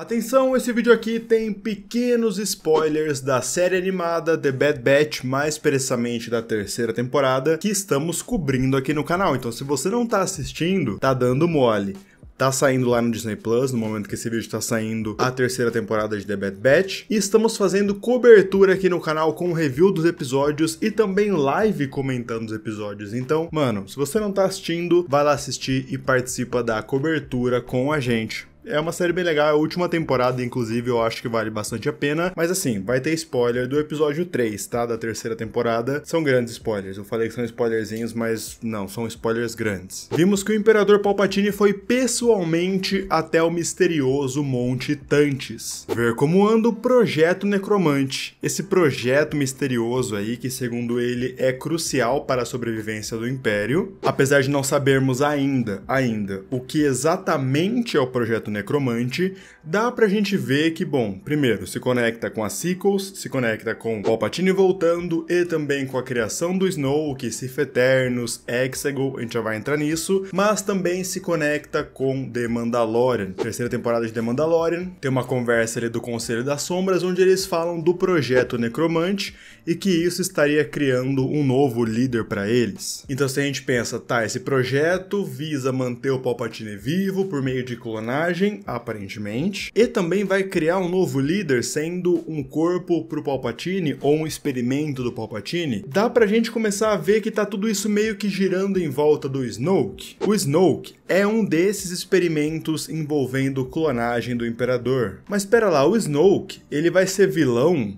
Atenção, esse vídeo aqui tem pequenos spoilers da série animada The Bad Batch, mais precisamente da terceira temporada, que estamos cobrindo aqui no canal. Então, se você não está assistindo, tá dando mole. Tá saindo lá no Disney Plus, no momento que esse vídeo tá saindo, a terceira temporada de The Bad Batch. E estamos fazendo cobertura aqui no canal com review dos episódios e também live comentando os episódios. Então, mano, se você não tá assistindo, vai lá assistir e participa da cobertura com a gente. É uma série bem legal, é a última temporada, inclusive, eu acho que vale bastante a pena. Mas assim, vai ter spoiler do episódio 3, tá? Da terceira temporada. São grandes spoilers. Eu falei que são spoilerzinhos, mas não, são spoilers grandes. Vimos que o Imperador Palpatine foi pessoalmente até o misterioso Monte Tantes. Ver como anda o projeto Necromante. Esse projeto misterioso aí, que segundo ele é crucial para a sobrevivência do Império. Apesar de não sabermos ainda, ainda, o que exatamente é o projeto Necromante Necromante, dá pra gente ver que, bom, primeiro, se conecta com as sequels, se conecta com Palpatine voltando e também com a criação do Snow, que é Sif Eternus, Exegol, a gente já vai entrar nisso, mas também se conecta com The Mandalorian. Terceira temporada de The Mandalorian, tem uma conversa ali do Conselho das Sombras, onde eles falam do projeto Necromante e que isso estaria criando um novo líder para eles. Então se a gente pensa, tá, esse projeto visa manter o Palpatine vivo por meio de clonagem, aparentemente, e também vai criar um novo líder, sendo um corpo pro Palpatine ou um experimento do Palpatine. Dá pra gente começar a ver que tá tudo isso meio que girando em volta do Snoke. O Snoke é um desses experimentos envolvendo clonagem do Imperador. Mas espera lá, o Snoke, ele vai ser vilão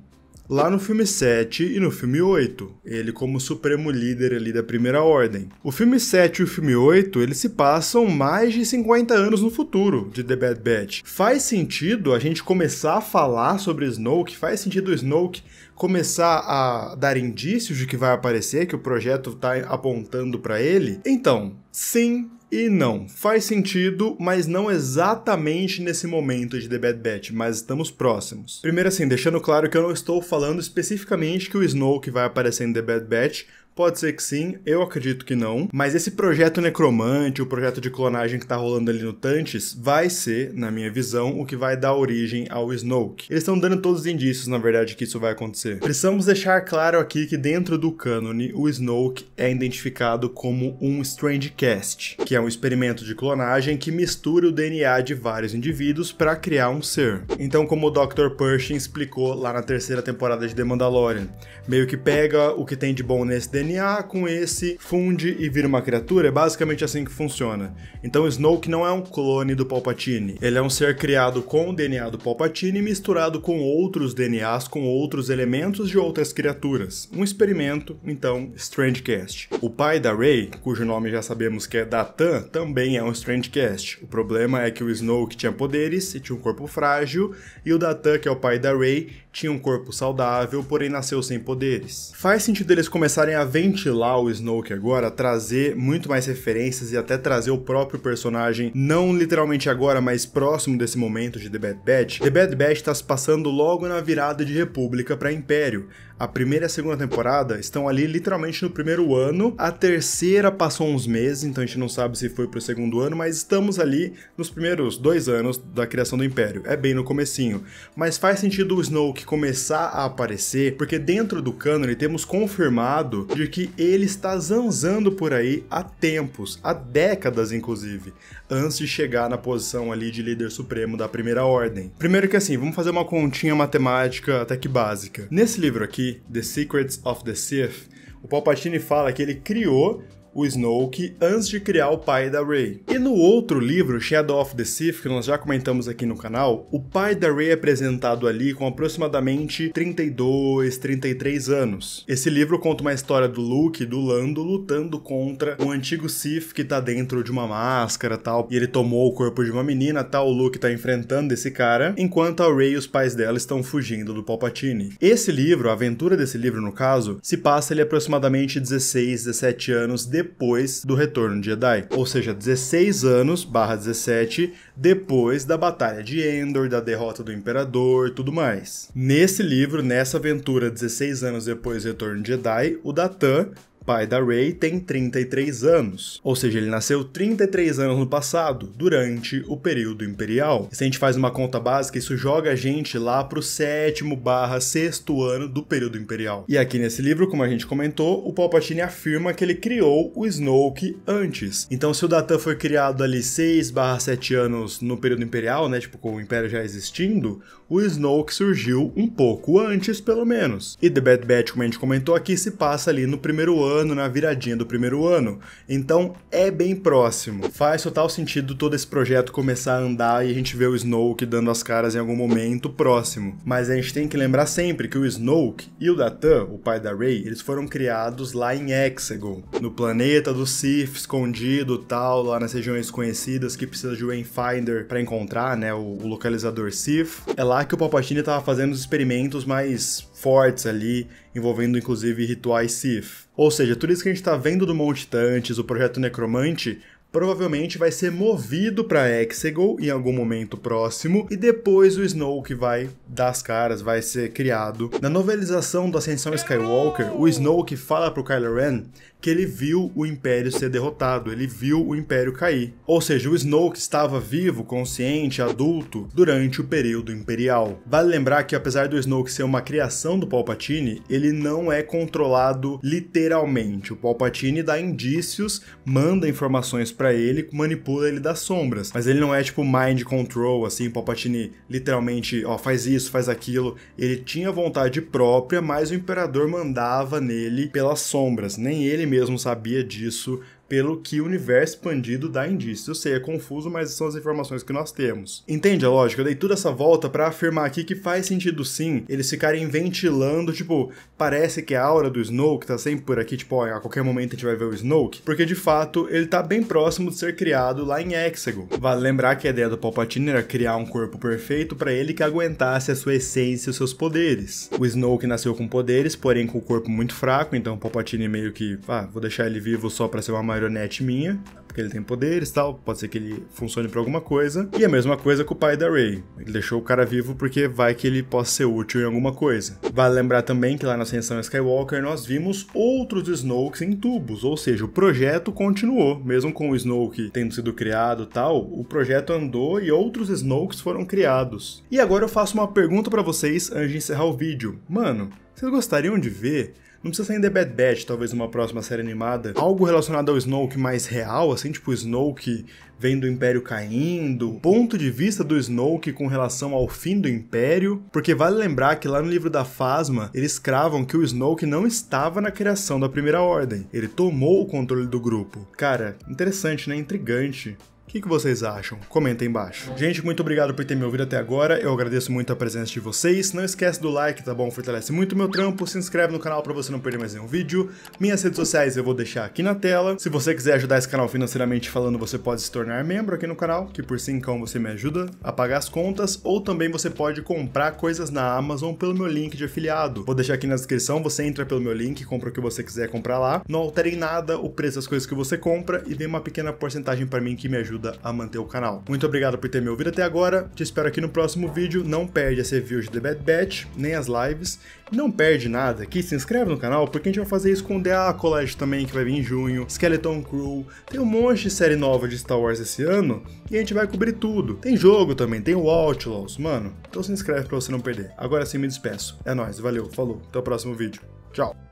Lá no filme 7 e no filme 8, ele como supremo líder ali da Primeira Ordem. O filme 7 e o filme 8, eles se passam mais de 50 anos no futuro de The Bad Batch. Faz sentido a gente começar a falar sobre Snoke, faz sentido o Snoke começar a dar indícios de que vai aparecer, que o projeto está apontando para ele? Então, sim, e não, faz sentido, mas não exatamente nesse momento de The Bad Batch, mas estamos próximos. Primeiro assim, deixando claro que eu não estou falando especificamente que o Snoke vai aparecer em The Bad Batch, Pode ser que sim, eu acredito que não. Mas esse projeto necromante, o projeto de clonagem que tá rolando ali no Tantis, vai ser, na minha visão, o que vai dar origem ao Snoke. Eles estão dando todos os indícios, na verdade, que isso vai acontecer. Precisamos deixar claro aqui que dentro do cânone, o Snoke é identificado como um Strandcast, que é um experimento de clonagem que mistura o DNA de vários indivíduos para criar um ser. Então, como o Dr. Pershing explicou lá na terceira temporada de The Mandalorian, meio que pega o que tem de bom nesse DNA DNA com esse, funde e vira uma criatura, é basicamente assim que funciona. Então Snoke não é um clone do Palpatine, ele é um ser criado com o DNA do Palpatine misturado com outros DNAs, com outros elementos de outras criaturas. Um experimento, então, strange cast O pai da Rey, cujo nome já sabemos que é Datan, também é um strange cast O problema é que o Snoke tinha poderes e tinha um corpo frágil, e o Datan, que é o pai da Rey, tinha um corpo saudável, porém nasceu sem poderes. Faz sentido eles começarem a ventilar o Snoke agora, trazer muito mais referências e até trazer o próprio personagem, não literalmente agora, mas próximo desse momento de The Bad Batch. The Bad Batch está se passando logo na virada de República para Império. A primeira e a segunda temporada estão ali literalmente no primeiro ano. A terceira passou uns meses, então a gente não sabe se foi pro segundo ano, mas estamos ali nos primeiros dois anos da criação do Império. É bem no comecinho. Mas faz sentido o Snoke começar a aparecer, porque dentro do cânone temos confirmado de que ele está zanzando por aí há tempos, há décadas inclusive, antes de chegar na posição ali de líder supremo da Primeira Ordem. Primeiro que assim, vamos fazer uma continha matemática até que básica. Nesse livro aqui, The Secrets of the Sith, o Palpatine fala que ele criou o Snoke, antes de criar o pai da Rey. E no outro livro, Shadow of the Sith, que nós já comentamos aqui no canal, o pai da Rey é apresentado ali com aproximadamente 32, 33 anos. Esse livro conta uma história do Luke e do Lando lutando contra um antigo Sith que tá dentro de uma máscara tal, e ele tomou o corpo de uma menina tal, o Luke tá enfrentando esse cara, enquanto a Rey e os pais dela estão fugindo do Palpatine. Esse livro, a aventura desse livro no caso, se passa ele aproximadamente 16, 17 anos depois depois do retorno de Jedi, ou seja, 16 anos barra 17 depois da batalha de Endor, da derrota do Imperador, tudo mais. Nesse livro, nessa aventura 16 anos depois do retorno de Jedi, o Datan pai da Ray tem 33 anos, ou seja, ele nasceu 33 anos no passado, durante o período imperial. E se a gente faz uma conta básica, isso joga a gente lá pro sétimo barra sexto ano do período imperial. E aqui nesse livro, como a gente comentou, o Palpatine afirma que ele criou o Snoke antes. Então, se o Datan foi criado ali 6 barra 7 anos no período imperial, né, tipo com o Império já existindo, o Snoke surgiu um pouco antes, pelo menos. E The Bad Batch, como a gente comentou aqui, se passa ali no primeiro ano ano, na viradinha do primeiro ano. Então é bem próximo. Faz total sentido todo esse projeto começar a andar e a gente ver o Snoke dando as caras em algum momento próximo. Mas a gente tem que lembrar sempre que o Snoke e o Datan, o pai da Rey, eles foram criados lá em Exegol, no planeta do Sith, escondido tal, lá nas regiões conhecidas que precisa de Wayfinder para encontrar, né, o, localizador Sith. É lá que o Palpatine estava fazendo os experimentos mais fortes ali, envolvendo inclusive rituais Sith. Ou seja, tudo isso que a gente está vendo do Monte Tantes, o projeto Necromante, provavelmente vai ser movido para Exegol em algum momento próximo e depois o Snoke que vai dar as caras, vai ser criado. Na novelização do Ascensão Skywalker, o Snoke que fala pro Kylo Ren que ele viu o Império ser derrotado, ele viu o Império cair. Ou seja, o Snoke estava vivo, consciente, adulto durante o período imperial. Vale lembrar que apesar do Snoke ser uma criação do Palpatine, ele não é controlado literalmente. O Palpatine dá indícios, manda informações para ele, manipula ele das sombras. Mas ele não é tipo mind control, assim, Palpatine literalmente, ó, faz isso, faz aquilo. Ele tinha vontade própria, mas o imperador mandava nele pelas sombras. Nem ele mesmo sabia disso pelo que o universo expandido dá indícios. Eu sei, é confuso, mas são as informações que nós temos. Entende a lógica? Eu dei toda essa volta para afirmar aqui que faz sentido sim eles ficarem ventilando, tipo, parece que a aura do Snoke tá sempre por aqui, tipo, ó, a qualquer momento a gente vai ver o Snoke, porque de fato ele tá bem próximo de ser criado lá em Exegol. Vale lembrar que a ideia do Palpatine era criar um corpo perfeito para ele que aguentasse a sua essência e os seus poderes. O Snoke nasceu com poderes, porém com o corpo muito fraco, então o Palpatine meio que, ah, vou deixar ele vivo só para ser uma marionete minha, porque ele tem poderes tal, pode ser que ele funcione para alguma coisa. E a mesma coisa com o pai da Ray. Ele deixou o cara vivo porque vai que ele possa ser útil em alguma coisa. Vale lembrar também que lá na Ascensão Skywalker nós vimos outros Snokes em tubos, ou seja, o projeto continuou. Mesmo com o Snoke tendo sido criado tal, o projeto andou e outros Snokes foram criados. E agora eu faço uma pergunta para vocês antes de encerrar o vídeo. Mano, vocês gostariam de ver não precisa sair The Bad Batch, talvez uma próxima série animada. Algo relacionado ao Snoke mais real, assim, tipo Snoke vendo o Império caindo, ponto de vista do Snoke com relação ao fim do Império, porque vale lembrar que lá no livro da Fasma, eles cravam que o Snoke não estava na criação da Primeira Ordem. Ele tomou o controle do grupo. Cara, interessante, né? Intrigante. O que, que, vocês acham? Comenta aí embaixo. Gente, muito obrigado por ter me ouvido até agora. Eu agradeço muito a presença de vocês. Não esquece do like, tá bom? Fortalece muito o meu trampo. Se inscreve no canal para você não perder mais nenhum vídeo. Minhas redes sociais eu vou deixar aqui na tela. Se você quiser ajudar esse canal financeiramente falando, você pode se tornar membro aqui no canal, que por 5 você me ajuda a pagar as contas, ou também você pode comprar coisas na Amazon pelo meu link de afiliado. Vou deixar aqui na descrição, você entra pelo meu link, compra o que você quiser comprar lá. Não altere em nada o preço das coisas que você compra e dê uma pequena porcentagem para mim que me ajuda ajuda a manter o canal. Muito obrigado por ter me ouvido até agora, te espero aqui no próximo vídeo, não perde as reviews de The Bad Batch, nem as lives, não perde nada aqui, se inscreve no canal, porque a gente vai fazer isso com o The Acolyte também, que vai vir em junho, Skeleton Crew, tem um monte de série nova de Star Wars esse ano, e a gente vai cobrir tudo. Tem jogo também, tem o Outlaws, mano, então se inscreve pra você não perder. Agora sim me despeço, é nóis, valeu, falou, até o próximo vídeo, tchau.